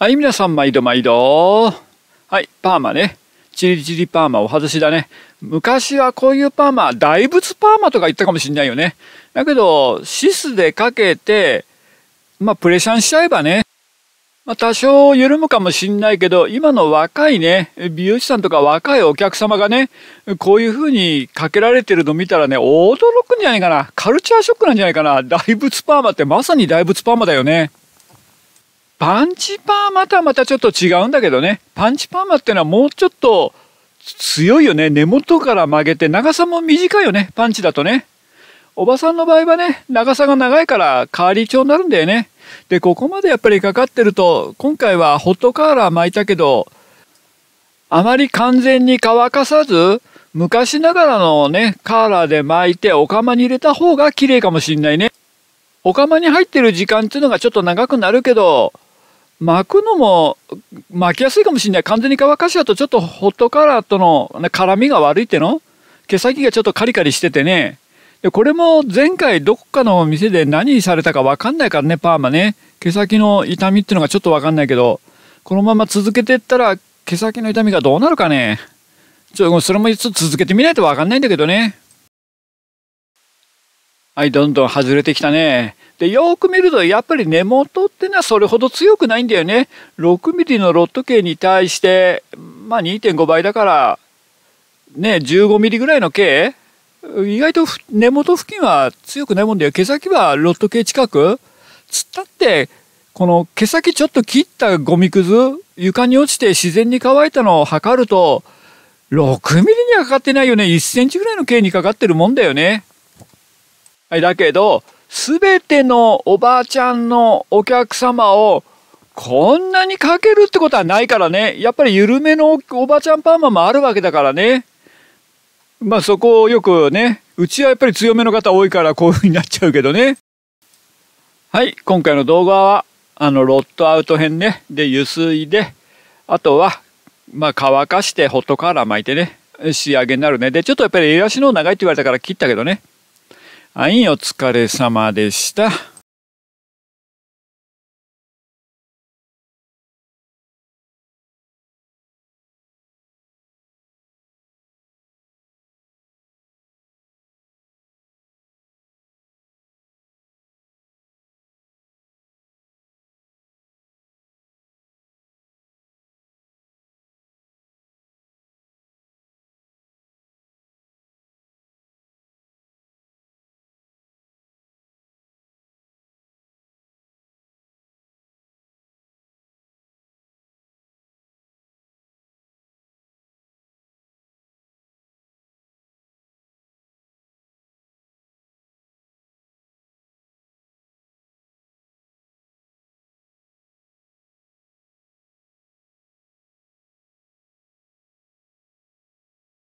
はい、皆さん毎度毎度。はい、パーマね。チリチリパーマお外しだね。昔はこういうパーマ、大仏パーマとか言ったかもしんないよね。だけど、シスでかけて、まあ、プレシャンしちゃえばね。まあ、多少緩むかもしんないけど、今の若いね、美容師さんとか若いお客様がね、こういう風にかけられてるの見たらね、驚くんじゃないかな。カルチャーショックなんじゃないかな。大仏パーマってまさに大仏パーマだよね。パンチパーマとはまたちょっと違うんだけどね。パンチパーマっていうのはもうちょっと強いよね。根元から曲げて、長さも短いよね。パンチだとね。おばさんの場合はね、長さが長いから代わり調になるんだよね。で、ここまでやっぱりかかってると、今回はホットカーラー巻いたけど、あまり完全に乾かさず、昔ながらのね、カーラーで巻いてお釜に入れた方が綺麗かもしんないね。お釜に入ってる時間っていうのがちょっと長くなるけど、巻くのも巻きやすいかもしれない完全に乾かしちゃうとちょっとホットカラーとの絡みが悪いっての毛先がちょっとカリカリしててねでこれも前回どこかの店で何されたか分かんないからねパーマね毛先の痛みってのがちょっと分かんないけどこのまま続けてったら毛先の痛みがどうなるかねちょそれも続けてみないと分かんないんだけどねはい、どんどん外れてきたね。で、よく見ると、やっぱり根元ってのはそれほど強くないんだよね。6 m m のロット径に対して、まあ2.5倍だから、ね、15 m m ぐらいの径意外と根元付近は強くないもんだよ。毛先はロット径近くつったって、この毛先ちょっと切ったゴミくず、床に落ちて自然に乾いたのを測ると、6 m m にはかかってないよね。1 c m ぐらいの径にかかってるもんだよね。だけど、すべてのおばあちゃんのお客様をこんなにかけるってことはないからね。やっぱり緩めのおばあちゃんパーマもあるわけだからね。まあそこをよくね、うちはやっぱり強めの方多いからこういう風になっちゃうけどね。はい、今回の動画は、あの、ロットアウト編ね。で、ゆすいで、あとは、まあ乾かしてホットカーラー巻いてね、仕上げになるね。で、ちょっとやっぱり襟足の方長いって言われたから切ったけどね。はい、お疲れ様でした。